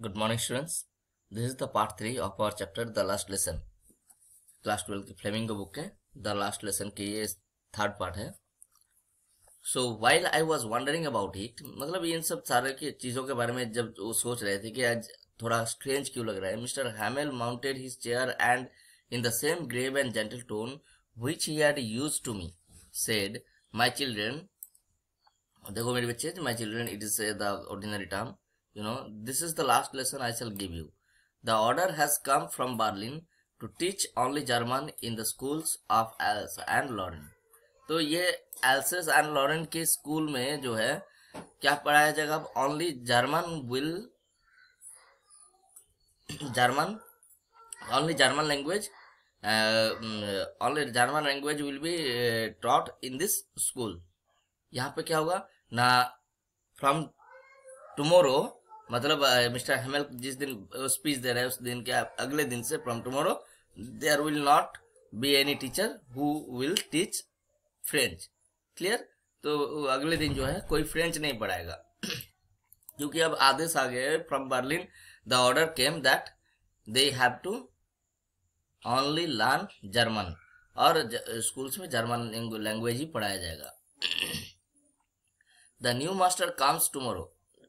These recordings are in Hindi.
Good morning students. This is the part 3 of our chapter The Last Lesson. Class twelve के फ्लेमिंगो बुक के द लास्ट लेसन के ये थर्ड पार्ट है so while I was wondering about it मतलब इन सब सारे की चीज़ों के बारे में जब वो सोच रहे थे कि आज थोड़ा स्ट्रेंज क्यों लग रहा है mister Hamel mounted his chair and in the same grave and gentle tone which he had use to me said my children देखो मेरे बच्चे my children it is the ordinary term You know, this is the last lesson I shall give you. The order has come from Berlin to teach only German in the schools of Alsace and Lorraine. तो ये एल्सेस एंड लॉरेन के स्कूल में जो है क्या only german will german only german language uh, only german language will be uh, taught in this school yahan pe kya hoga na from tomorrow मतलब मिस्टर हेमल जिस दिन स्पीच दे रहे हैं उस दिन के अगले दिन से from tomorrow there will not be any teacher who will teach French clear तो अगले दिन जो है कोई फ्रेंच नहीं पढ़ाएगा क्योंकि अब आदेश आ गया है from Berlin the order came that they have to only learn German और स्कूल्स में जर्मन लैंग्वेज ही पढ़ाया जाएगा the new master comes tomorrow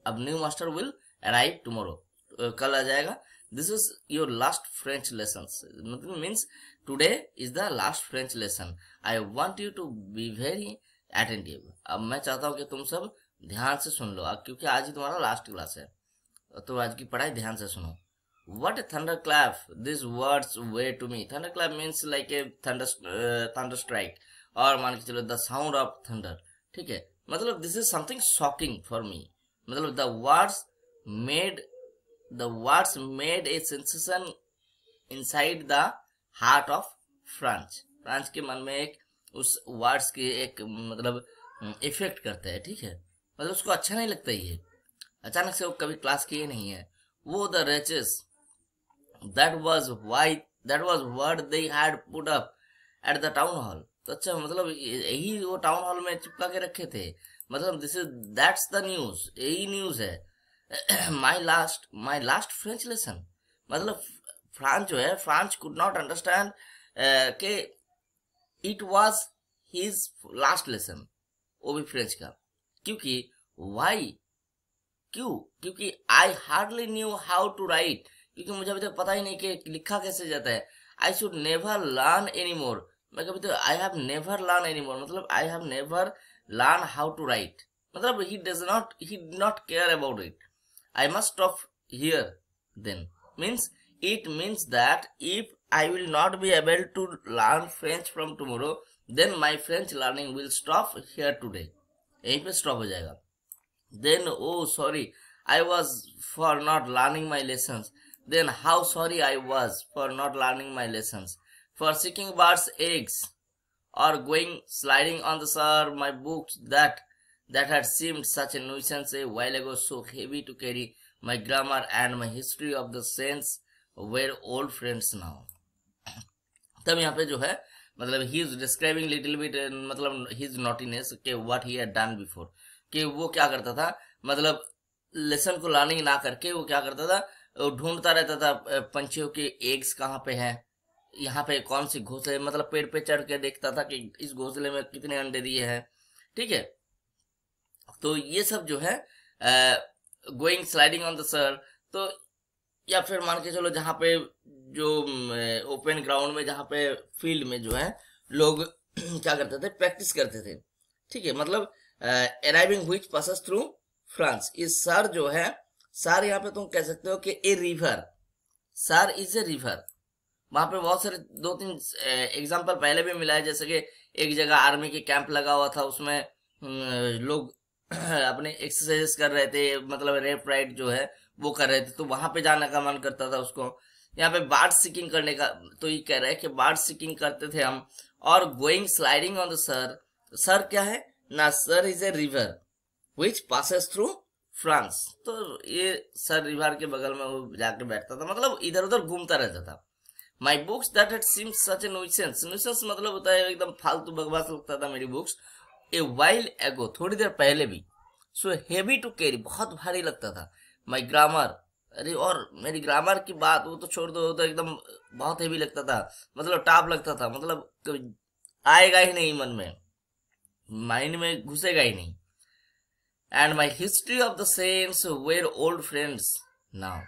अब new master will arrive tomorrow uh, कल आ जाएगा this is your last French lesson मतलब means today is the last French lesson I want you to be very attentive अब मैं चाहता हूँ कि तुम सब ध्यान से सुन लो क्योंकि आज ही तुम्हारा लास्ट क्लास है तो आज की पढ़ाई ध्यान से सुनो what thunder thunderclap this words were to me thunder means means like thunder thunder uh, strike और मान के चलो द साउंड ऑफ थंडर ठीक है मतलब this is something shocking for me मतलब the words made the words made a sensation inside the heart of France France के मन में एक उस वर्ड्स के एक मतलब इफेक्ट हम्म, करता है ठीक है मतलब उसको अच्छा नहीं लगता ये अचानक से वो कभी क्लास किए नहीं है वो the reaches that was why that was word they had put up at the town hall तो अच्छा मतलब यही वो टाउन हॉल में चिपका के रखे थे मतलब this is that's the news यही न्यूज है my last my last French lesson मतलब फ्रांस जो है फ्रांस कुड नॉट अंडरस्टैंड के it was his last lesson वो भी फ्रेंच का क्योंकि वाई क्यों क्योंकि I hardly knew how to write क्योंकि मुझे अभी तक तो पता ही नहीं कि लिखा कैसे जाता है I should never learn any more मैं कभी तो I have never learn any more मतलब I have never learn how to write मतलब he does not he not care about it I must stop here then. Means it means that if I will not be able to learn French from tomorrow, then my French learning will stop here today. यहीं पे stop हो जाएगा. Then oh sorry, I was for not learning my lessons. Then how sorry I was for not learning my lessons. For seeking birds eggs or going sliding on the shore my books that that had seemed such a nuisance a while ago so heavy to carry, my grammar and my history of the sense were old friends now. तब यहाँ पे जो है मतलब he is describing little bit मतलब हिज नॉटीनेस के what he had done before ke wo kya karta tha matlab lesson को लर्निंग ना करके वो क्या करता था ढूंढता रहता था पंछियों के एग्स कहाँ पे हैं यहाँ पे कौन सी घोंसले मतलब पेड़ पे चढ़ के देखता था कि इस घोंसले में कितने अंडे दिए हैं ठीक है तो ये सब जो है going sliding on the Saar तो या फिर मान के चलो जहाँ पे जो ओपन ग्राउंड में जहाँ पे फील्ड में जो है लोग क्या करते थे प्रैक्टिस करते थे ठीक है मतलब अराइविंग हुई पासस थ्रू फ्रांस ये सर जो है सर यहाँ पे तुम कह सकते हो कि a river Saar is a river वहां पे बहुत सारे दो तीन एग्जाम्पल पहले भी मिला है जैसे कि एक जगह आर्मी के कैंप लगा हुआ था उसमें लोग अपने एक्सरसाइज कर रहे थे मतलब रेप राइट जो है वो कर रहे थे तो वहां पे जाने का मन करता था उसको यहाँ पे बार्ड सिकिंग करने का तो ये कह रहा है कि बार्ड सिकिंग करते थे हम और going sliding on the Saar Saar क्या है ना Saar is a river which passes through France तो ये सर रिवर के बगल में वो जाके बैठता था मतलब इधर उधर घूमता रहता था my books that hate seem such a nuisance मतलब होता है एकदम फालतू बकवास लगता था मेरी बुक्स ए वाइल एगो थोड़ी देर पहले भी सो हैवी टू कैरी बहुत भारी लगता था माई ग्रामर अरे और मेरी ग्रामर की बात वो तो छोड़ दो तो एकदम बहुत हैवी लगता था मतलब टाप लगता था मतलब कभी आएगा ही नहीं मन में माइंड में घुसेगा ही नहीं and my history of the saints were old friends now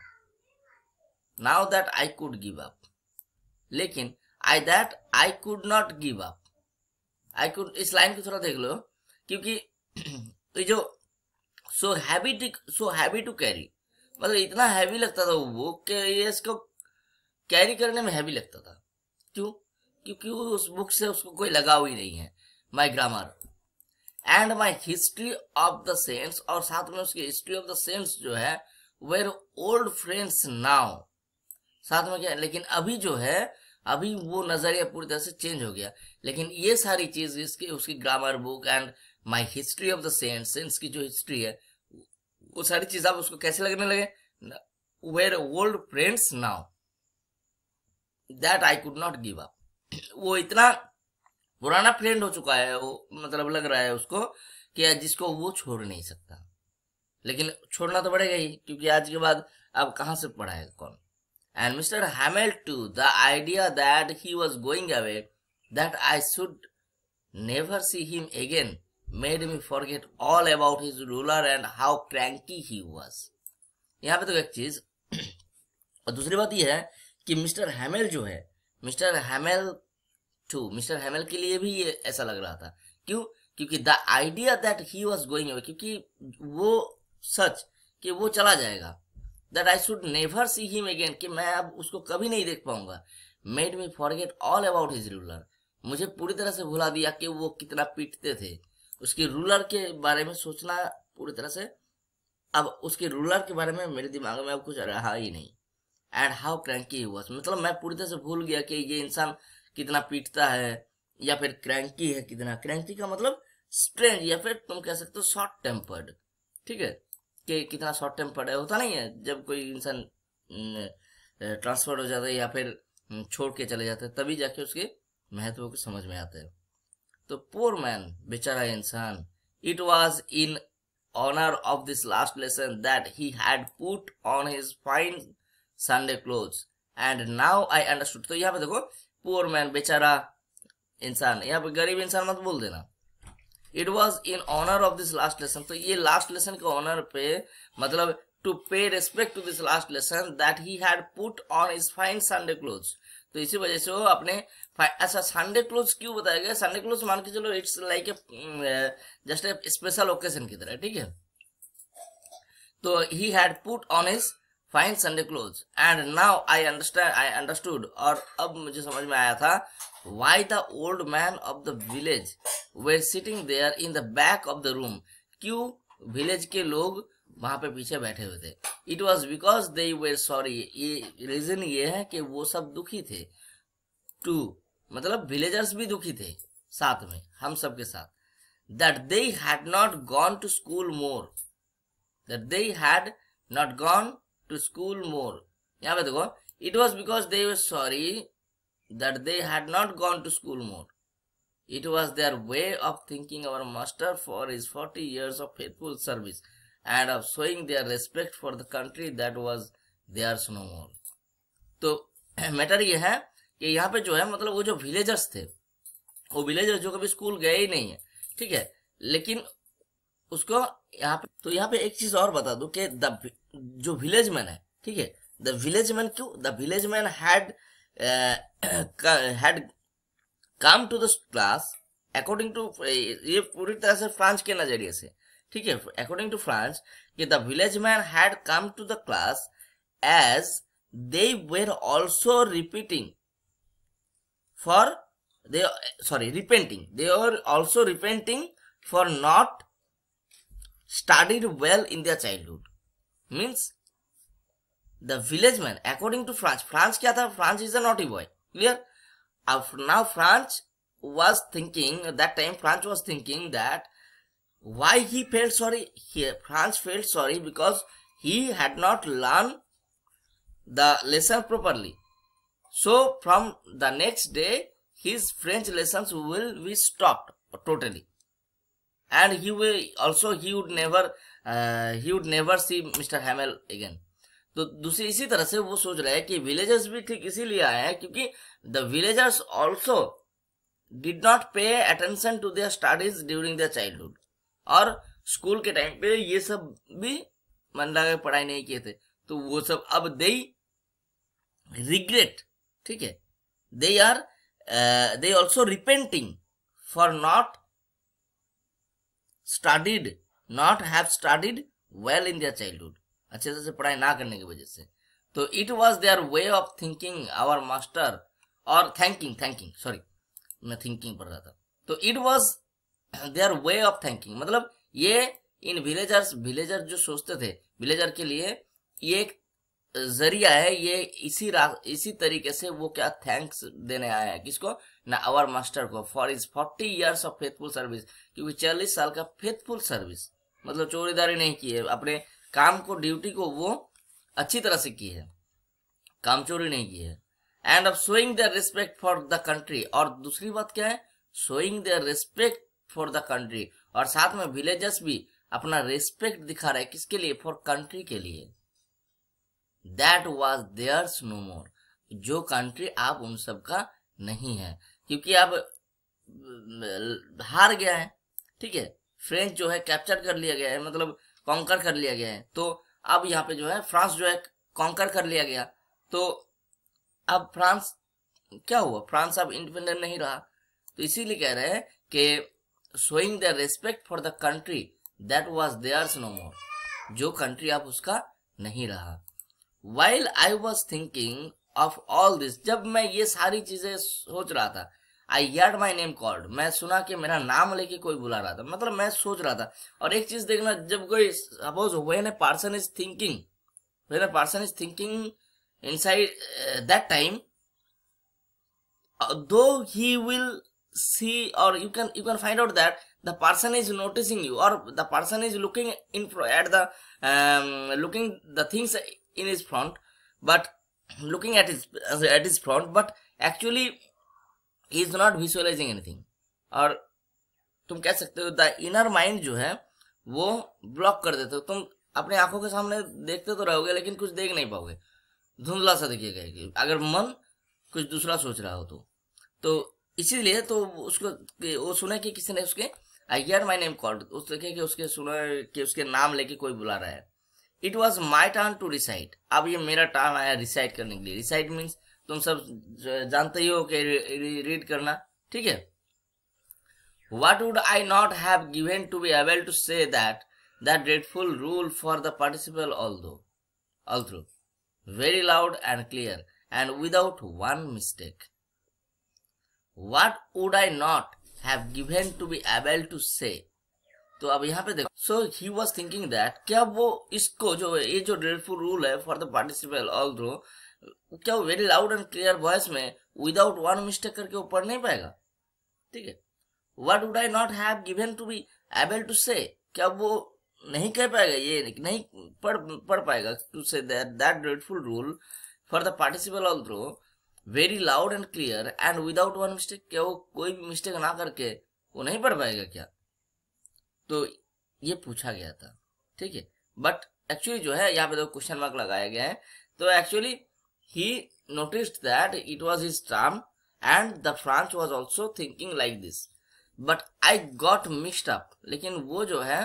now that I could give up लेकिन I that I could not give up I इस लाइन को थोड़ा देख लो क्योंकि ये जो so heavy so heavy to carry मतलब इतना हैवी लगता था वो बुक कि ये इसको कैरी करने में हैवी लगता था क्यों क्योंकि उस बुक से उसको कोई लगाव ही नहीं है my grammar and my history of the saints और साथ में उसकी हिस्ट्री ऑफ द सेंस जो है वेर ओल्ड फ्रेंड्स नाउ साथ में क्या लेकिन अभी जो है अभी वो नज़रिया पूरी तरह से चेंज हो गया लेकिन ये सारी चीज़ इसके उसकी grammar book and my history of the saint saints की जो हिस्ट्री है वो सारी चीज़ आप उसको कैसे लगने लगे were old friends now that I could not give up वो इतना पुराना फ्रेंड हो चुका है वो मतलब लग रहा है उसको कि जिसको वो छोड़ नहीं सकता लेकिन छोड़ना तो पड़ेगा ही क्योंकि आज के बाद अब कहां से पढ़ाएगा कौन And Mr. Hamel too, the idea that he was going away, that I should never see him again, made me forget all about his ruler and how cranky he was. yahan pe to ek cheez aur dusri baat ye hai ki mr hamel jo hai mr hamel to mr hamel ke liye bhi ye aisa lag raha tha kyun kyunki the idea that he was going away kyunki wo सच कि वो चला जाएगा that I should never see him again कि मैं अब उसको कभी नहीं देख पाऊंगा made me forget all about his ruler मुझे पूरी तरह से भुला दिया कि वो कितना पीटते थे उसके रूलर के बारे में सोचना पूरी तरह से अब उसके रूलर के बारे में मेरे दिमाग में अब कुछ रहा ही नहीं एंड हाउ क्रैंकी हुआ मतलब मैं पूरी तरह से भूल गया कि ये इंसान कितना पीटता है या फिर क्रैंकी है कितना क्रैंकी का मतलब स्ट्रेंज या फिर तुम कह सकते हो शॉर्ट टेम्पर्ड ठीक है के कितना शॉर्ट टर्म है होता नहीं है जब कोई इंसान ट्रांसफर हो जाता है या फिर छोड़ के चले जाते हैं तभी जाके उसके महत्व को समझ में आते हैं तो पोर मैन बेचारा इंसान it was in honour of this last lesson that he had put on his fine Sunday cloth and now I understood तो यहाँ पे देखो पोअर मैन बेचारा इंसान यहाँ पे गरीब इंसान मत बोल देना it was in honour of this last lesson तो ये लास्ट लेसन के ऑनर पे मतलब to pay respect to this last lesson that he had put on his fine Sunday clothes तो इसी वजह से वो अपने अच्छा संडे क्लोज क्यों बताया गया संडे क्लोज मान के चलो it's like a just a special occasion की तरह ठीक है तो he had put on his fine Sunday clothes and now I understand I understood और अब मुझे समझ में आया था why the old man of the village were sitting there in the back of the room क्यों विलेज के लोग वहां पे पीछे बैठे हुए थे it was because they were sorry ये रीजन ये है कि वो सब दुखी थे टू मतलब विलेजर्स भी दुखी थे साथ में हम सब के साथ that they had not gone to school more that they had not gone to school more. यहाँ पे देखो it was because they were sorry that they had not gone to school more. It was their way of thanking our master for his 40 years of faithful service and of showing their respect for the country that was theirs no more. तो मैटर ये है कि यहाँ पे जो है मतलब वो जो विलेजर्स थे वो विलेजर्स जो कभी स्कूल गए ही नहीं है ठीक है लेकिन उसको यहाँ पे तो यहाँ पे एक चीज और बता दू कि द जो विलेज मैन है ठीक है द विलेज मैन क्यों the village man had had come to the class according to ये पूरी तरह से फ्रांस के नजरिए से ठीक है अकॉर्डिंग टू फ्रांस कि the village man had come to the class as they were also repeating for they sorry repenting they are also repenting for not studied well in their childhood means the village man according to france france kya tha france is a naughty boy clear uh, now france was thinking that time france was thinking that why he felt sorry here france felt sorry because he had not learned the lesson properly so from the next day his french lessons will be stopped totally and he will also he would never he would never see mister Hamel again तो दूसरी इसी तरह से वो सोच रहा है कि विलेजर्स भी ठीक इसीलिए आए हैं क्योंकि the villagers also did not pay attention to their studies during the childhood और स्कूल के टाइम पे ये सब भी मन लगा पढ़ाई नहीं किए थे तो वो सब अब दे रिग्रेट ठीक है they are they also repenting for not studied not have studied well in their childhood अच्छे से पढ़ाई ना करने की वजह से तो it was their way of thinking our master और थैंकिंग थैंकिंग सॉरी मैं थिंकिंग पढ़ रहा था तो it was their way of thinking मतलब ये इन विलेजर्स विलेजर जो सोचते थे विलेजर के लिए ये एक जरिया है ये इसी इसी तरीके से वो क्या थैंक्स देने आया है किसको ना आवर मास्टर को for his forty years of faithful service क्योंकि चालीस साल का फेथफुल सर्विस मतलब चोरीदारी नहीं की है अपने काम को ड्यूटी को वो अच्छी तरह से की है काम चोरी नहीं की है and of showing their respect for the country और दूसरी बात क्या है showing their respect for the country और साथ में विलेजर्स भी अपना रिस्पेक्ट दिखा रहे किसके लिए फॉर कंट्री के लिए that was theirs no more जो कंट्री आप उन सब का नहीं है क्योंकि आप हार गया है ठीक है फ्रेंच जो है कैप्चर कर लिया गया है मतलब कॉन्कर कर लिया गया है तो अब यहाँ पे जो है फ्रांस जो है कॉन्कर कर लिया गया तो अब फ्रांस क्या हुआ फ्रांस अब इंडिपेंडेंट नहीं रहा तो इसीलिए कह रहे हैं कि showing the respect for the country that was theirs no more जो कंट्री अब उसका नहीं रहा while I was thinking of all this जब मैं ये सारी चीजें सोच रहा था I heard my name called मैं सुना कि मेरा नाम लेके कोई बुला रहा था मतलब मैं सोच रहा था और एक चीज देखना जब कोई suppose when a person is thinking when a person is thinking inside that time though he will see और you can you can find out that the person is noticing you और the person is looking in at the looking the things in his front but looking at his at his front but actually is not visualizing anything और तुम कह सकते हो द इनर माइंड जो है वो ब्लॉक कर देते हो तुम अपने आंखों के सामने देखते तो रहोगे लेकिन कुछ देख नहीं पाओगे धुंधला सा देखिएगा अगर मन कुछ दूसरा सोच रहा हो तो तो इसीलिए तो उसको वो सुने कि किसी ने उसके I hear my name called उस देखे कि उसके सुने कि उसके नाम लेके कोई बुला रहा है it was my turn to recite अब ये मेरा टर्न आया रिसाइड करने के लिए रिसाइड मीन्स तुम सब जानते ही हो कि रीड करना ठीक है what would i not have given to be able to say that that dreadful rule for the participle although all through very loud and clear and without one mistake what would i not have given to be able to say तो अब यहाँ पे देखो so he was thinking that क्या वो इसको जो ये जो ड्रेडफुल रूल है for the participle all through क्या very loud and clear voice में विदाउट वन मिस्टेक करके वो पढ़ नहीं पाएगा ठीक है what would I not have given to be able to say क्या वो नहीं कह पाएगा ये नहीं पढ़ पढ़ पाएगा to say that that grateful rule for the participle all through very loud and clear and without one mistake क्या वो कोई भी मिस्टेक ना करके वो नहीं पढ़ पाएगा क्या तो ये पूछा गया था ठीक है बट एक्चुअली जो है यहाँ पे तो क्वेश्चन मार्क लगाया गया है तो actually he noticed that it was his term and the French was also thinking like this. But I got mixed up. लेकिन वो जो है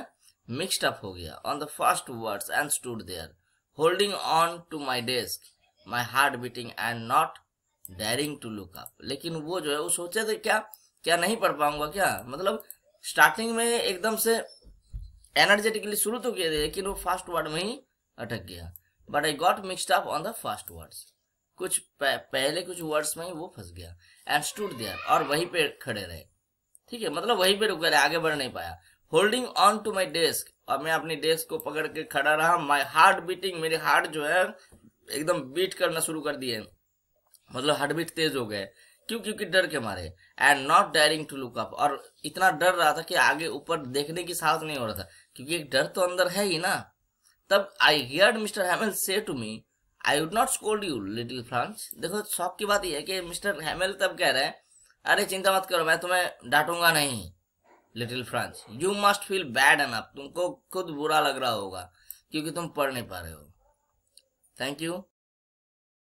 mixed up हो गया on the first words and stood there, holding on to my desk, my heart beating and not daring to look up. लेकिन वो जो है वो सोचे थे क्या क्या नहीं पढ़ पाऊंगा क्या मतलब स्टार्टिंग में एकदम से एनर्जेटिकली शुरू तो किए थे लेकिन वो फर्स्ट वर्ड में ही अटक गया but I got mixed up on the first words कुछ पहले कुछ वर्ड्स में ही वो फंस गया एंड स्टूड देयर और वहीं पे खड़े रहे ठीक है मतलब वहीं पे रुक गए आगे बढ़ नहीं पाया holding on to my desk और मैं अपनी डेस्क को पकड़ के खड़ा रहा माई हार्ट बीटिंग मेरे हार्ट जो है एकदम बीट करना शुरू कर दिए मतलब हार्ट बीट तेज हो गए क्यों क्योंकि डर के मारे and not daring to look up और इतना डर रहा था कि आगे ऊपर देखने की साहस नहीं हो रहा था क्योंकि एक डर तो अंदर है ही ना तब I hear mister Hamel say to me I would not scold you little Franz देखो शौक की बात यह है कि मिस्टर हैमल तब कह रहे हैं अरे चिंता मत करो मैं तुम्हें डांटूंगा नहीं little Franz you must feel bad enough तुमको खुद बुरा लग रहा होगा क्योंकि तुम पढ़ नहीं पा रहे हो थैंक यू